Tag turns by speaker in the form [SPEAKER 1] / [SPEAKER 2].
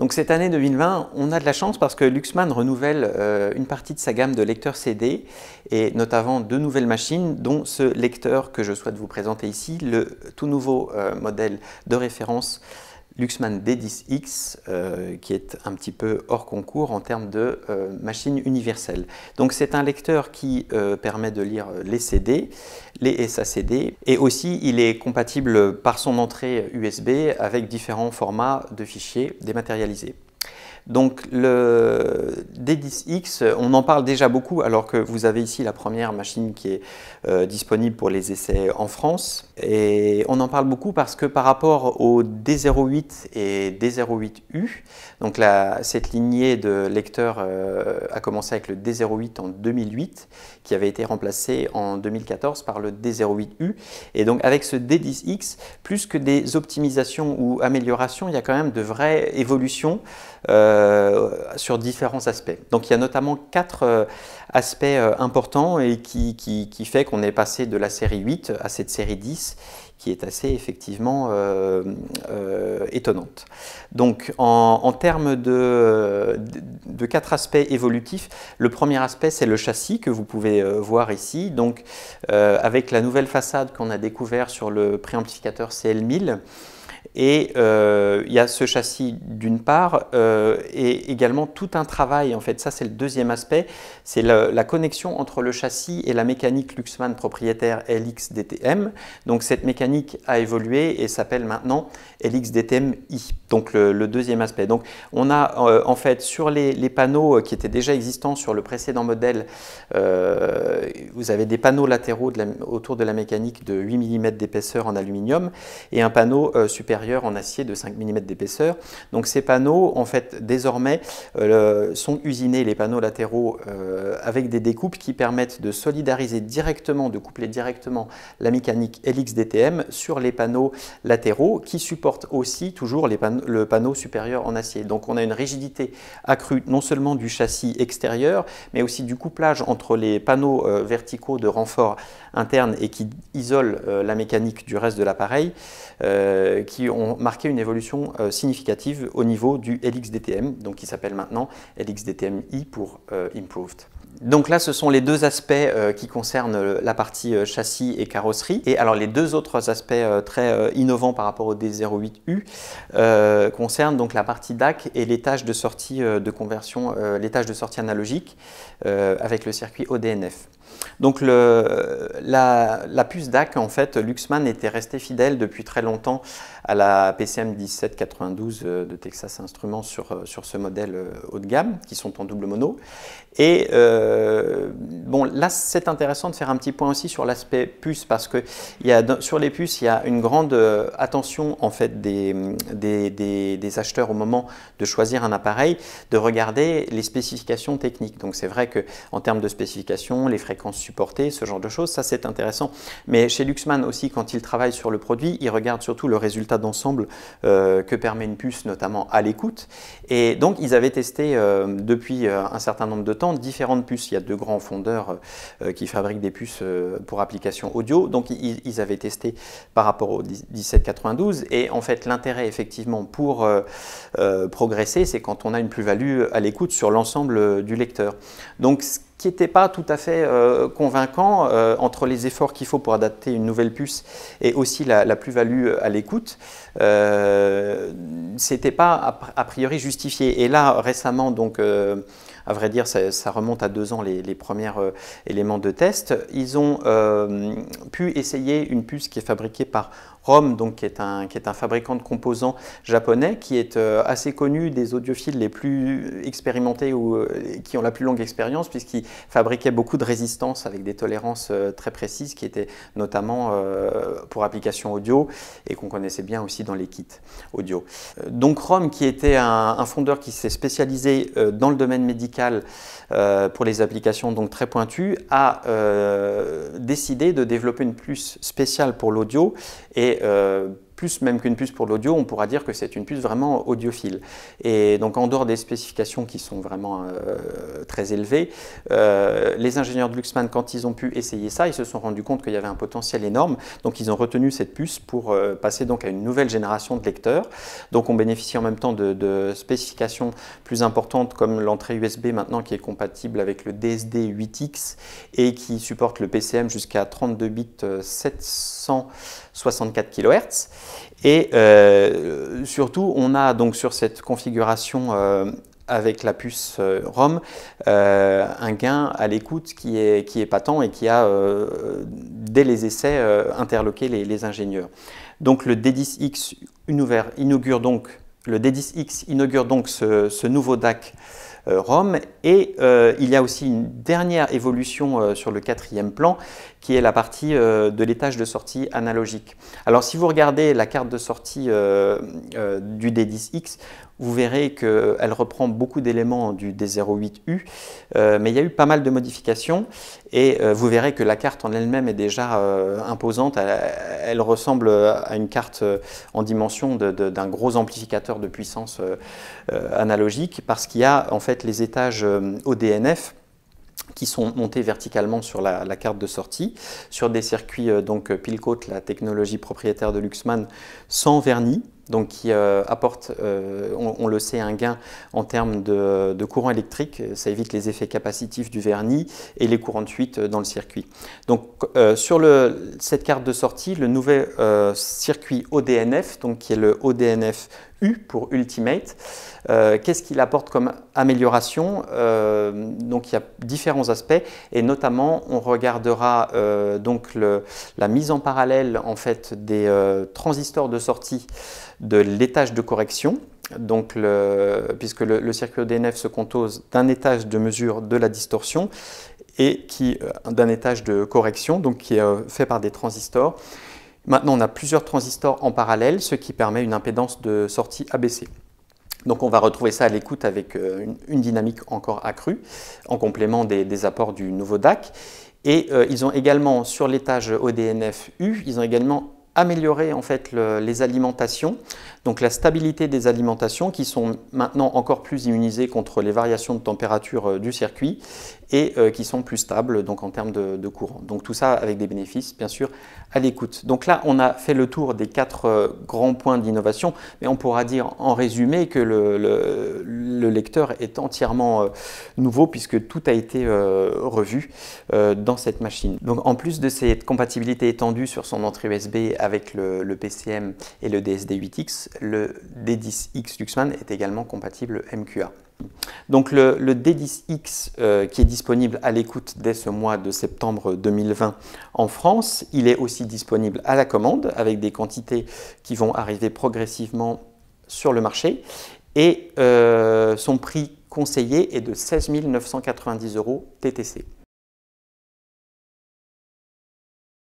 [SPEAKER 1] Donc cette année 2020, on a de la chance parce que Luxman renouvelle euh, une partie de sa gamme de lecteurs CD et notamment deux nouvelles machines, dont ce lecteur que je souhaite vous présenter ici, le tout nouveau euh, modèle de référence Luxman D10X, euh, qui est un petit peu hors concours en termes de euh, machine universelle. Donc c'est un lecteur qui euh, permet de lire les CD, les SACD, et aussi il est compatible par son entrée USB avec différents formats de fichiers dématérialisés. Donc le D10X, on en parle déjà beaucoup alors que vous avez ici la première machine qui est euh, disponible pour les essais en France. Et on en parle beaucoup parce que par rapport au D08 et D08U, donc cette lignée de lecteurs euh, a commencé avec le D08 en 2008 qui avait été remplacé en 2014 par le D08U. Et donc avec ce D10X, plus que des optimisations ou améliorations, il y a quand même de vraies évolutions. Euh, euh, sur différents aspects. Donc il y a notamment quatre euh, aspects euh, importants et qui, qui, fait qu'on est passé de la série 8 à cette série 10 qui est assez effectivement étonnante. Donc en, termes de, quatre aspects évolutifs, le premier aspect c'est le châssis que vous pouvez voir ici. Donc avec la nouvelle façade qu'on a découvert sur le préamplificateur CL1000, et euh, il y a ce châssis d'une part euh, et également tout un travail, en fait, ça c'est le deuxième aspect, c'est la, connexion entre le châssis et la mécanique Luxman propriétaire LXDTM. Donc cette mécanique a évolué et s'appelle maintenant LXDTM-I, donc le, deuxième aspect. Donc on a euh, en fait sur les, panneaux qui étaient déjà existants sur le précédent modèle, vous avez des panneaux latéraux autour de la mécanique de 8 mm d'épaisseur en aluminium et un panneau supérieur en acier de 5 mm d'épaisseur. Donc ces panneaux, en fait, désormais, euh, sont usinés, les panneaux latéraux, euh, avec des découpes qui permettent de solidariser directement, de coupler directement la mécanique LXDTM dtm sur les panneaux latéraux qui supportent aussi toujours le panneau supérieur en acier. Donc on a une rigidité accrue non seulement du châssis extérieur, mais aussi du couplage entre les panneaux euh, verticaux de renfort interne et qui isolent euh, la mécanique du reste de l'appareil, euh, qui ont marqué une évolution euh, significative au niveau du LXDTM, donc qui s'appelle maintenant LXDTM-I pour Improved. Donc là, ce sont les deux aspects euh, qui concernent euh, la partie euh, châssis et carrosserie. Et alors les deux autres aspects très innovants par rapport au D08U concernent donc la partie DAC et l'étage de sortie de conversion, l'étage de sortie analogique avec le circuit ODNF. Donc la, puce DAC, en fait, Luxman était resté fidèle depuis très longtemps à la PCM 1792 de Texas Instruments sur, sur ce modèle haut de gamme, qui sont en double mono. Et euh, bon, là, c'est intéressant de faire un petit point aussi sur l'aspect puce, parce que y a, sur les puces, il y a une grande euh, attention en fait des, acheteurs au moment de choisir un appareil, de regarder les spécifications techniques. Donc, c'est vrai que en termes de spécifications, les fréquences supportées, ce genre de choses, ça c'est intéressant. Mais chez Luxman aussi, quand ils travaillent sur le produit, ils regardent surtout le résultat d'ensemble euh, que permet une puce, notamment à l'écoute. Et donc, ils avaient testé depuis un certain nombre de temps différentes il y a deux grands fondeurs euh, euh, qui fabriquent des puces euh, pour applications audio. Donc ils, avaient testé par rapport au 1792. Et en fait, l'intérêt effectivement pour progresser, c'est quand on a une plus-value à l'écoute sur l'ensemble du lecteur. Donc ce qui n'était pas tout à fait convaincant entre les efforts qu'il faut pour adapter une nouvelle puce et aussi la, plus-value à l'écoute. C'était pas a, priori justifié. Et là, récemment, donc à vrai dire, ça, remonte à deux ans les, premiers euh, éléments de test. Ils ont euh, pu essayer une puce qui est fabriquée par Rom, donc, qui, est un, qui est un fabricant de composants japonais, qui est euh, assez connu des audiophiles les plus expérimentés ou qui ont la plus longue expérience, puisqu'ils fabriquaient beaucoup de résistances avec des tolérances très précises, qui étaient notamment pour applications audio et qu'on connaissait bien aussi dans les kits audio. Donc Rom, qui était un fondeur qui s'est spécialisé dans le domaine médical, euh, pour les applications donc très pointues, a euh, décidé de développer une plus spéciale pour l'audio et euh, même qu'une puce pour l'audio, on pourra dire que c'est une puce vraiment audiophile. Et donc en dehors des spécifications qui sont vraiment euh, très élevées, euh, les ingénieurs de Luxman, quand ils ont pu essayer ça, ils se sont rendus compte qu'il y avait un potentiel énorme. Donc ils ont retenu cette puce pour euh, passer donc à une nouvelle génération de lecteurs. Donc on bénéficie en même temps de, de spécifications plus importantes comme l'entrée USB maintenant qui est compatible avec le DSD 8X et qui supporte le PCM jusqu'à 32 bits 764 kHz. Et euh, surtout, on a donc sur cette configuration euh, avec la puce euh, ROM un gain à l'écoute qui est, qui est patent et qui a, dès les essais, interloqué les, ingénieurs. Donc le D10X inaugure donc, le D10X inaugure donc ce nouveau DAC euh, Rome. Et euh, il y a aussi une dernière évolution euh, sur le quatrième plan, qui est la partie de l'étage de sortie analogique. Alors si vous regardez la carte de sortie du D10X, vous verrez qu'elle reprend beaucoup d'éléments du D08U, euh, mais il y a eu pas mal de modifications et euh, vous verrez que la carte en elle-même est déjà euh, imposante. Elle, ressemble à une carte en dimension d'un gros amplificateur de puissance analogique parce qu'il y a en fait les étages ODNF qui sont montés verticalement sur la, carte de sortie, sur des circuits donc pilcote, la technologie propriétaire de Luxman, sans vernis, donc qui euh, apporte, euh, on, le sait, un gain en termes de, courant électrique. Ça évite les effets capacitifs du vernis et les courants de fuite dans le circuit. Donc euh, sur cette carte de sortie, le nouvel circuit ODNF, donc qui est le ODNF pour Ultimate. Euh, qu'est-ce qu'il apporte comme amélioration euh, Donc il y a différents aspects et notamment on regardera euh, donc la mise en parallèle en fait des transistors de sortie de l'étage de correction. Donc le, puisque le, le circuit DNF se compose d'un étage de mesure de la distorsion et qui d'un étage de correction, donc qui est fait par des transistors Maintenant, on a plusieurs transistors en parallèle, ce qui permet une impédance de sortie abaissée. Donc on va retrouver ça à l'écoute avec euh, une, dynamique encore accrue, en complément des, apports du nouveau DAC. Et euh, ils ont également, sur l'étage ODNF-U, e ils ont également améliorer en fait les alimentations, donc la stabilité des alimentations qui sont maintenant encore plus immunisées contre les variations de température euh, du circuit et euh, qui sont plus stables donc en termes de, courant. Donc tout ça avec des bénéfices bien sûr à l'écoute. Donc là on a fait le tour des quatre euh, grands points d'innovation, mais on pourra dire en résumé que le, le, lecteur est entièrement nouveau puisque tout a été revu dans cette machine. Donc en plus de cette compatibilité étendue sur son entrée USB avec le, PCM et le DSD8X, le D10X Luxman est également compatible MQA. Donc le, D10X euh, qui est disponible à l'écoute dès ce mois de septembre 2020 en France, il est aussi disponible à la commande avec des quantités qui vont arriver progressivement sur le marché et euh, son prix conseillé est de 16 990 euros TTC.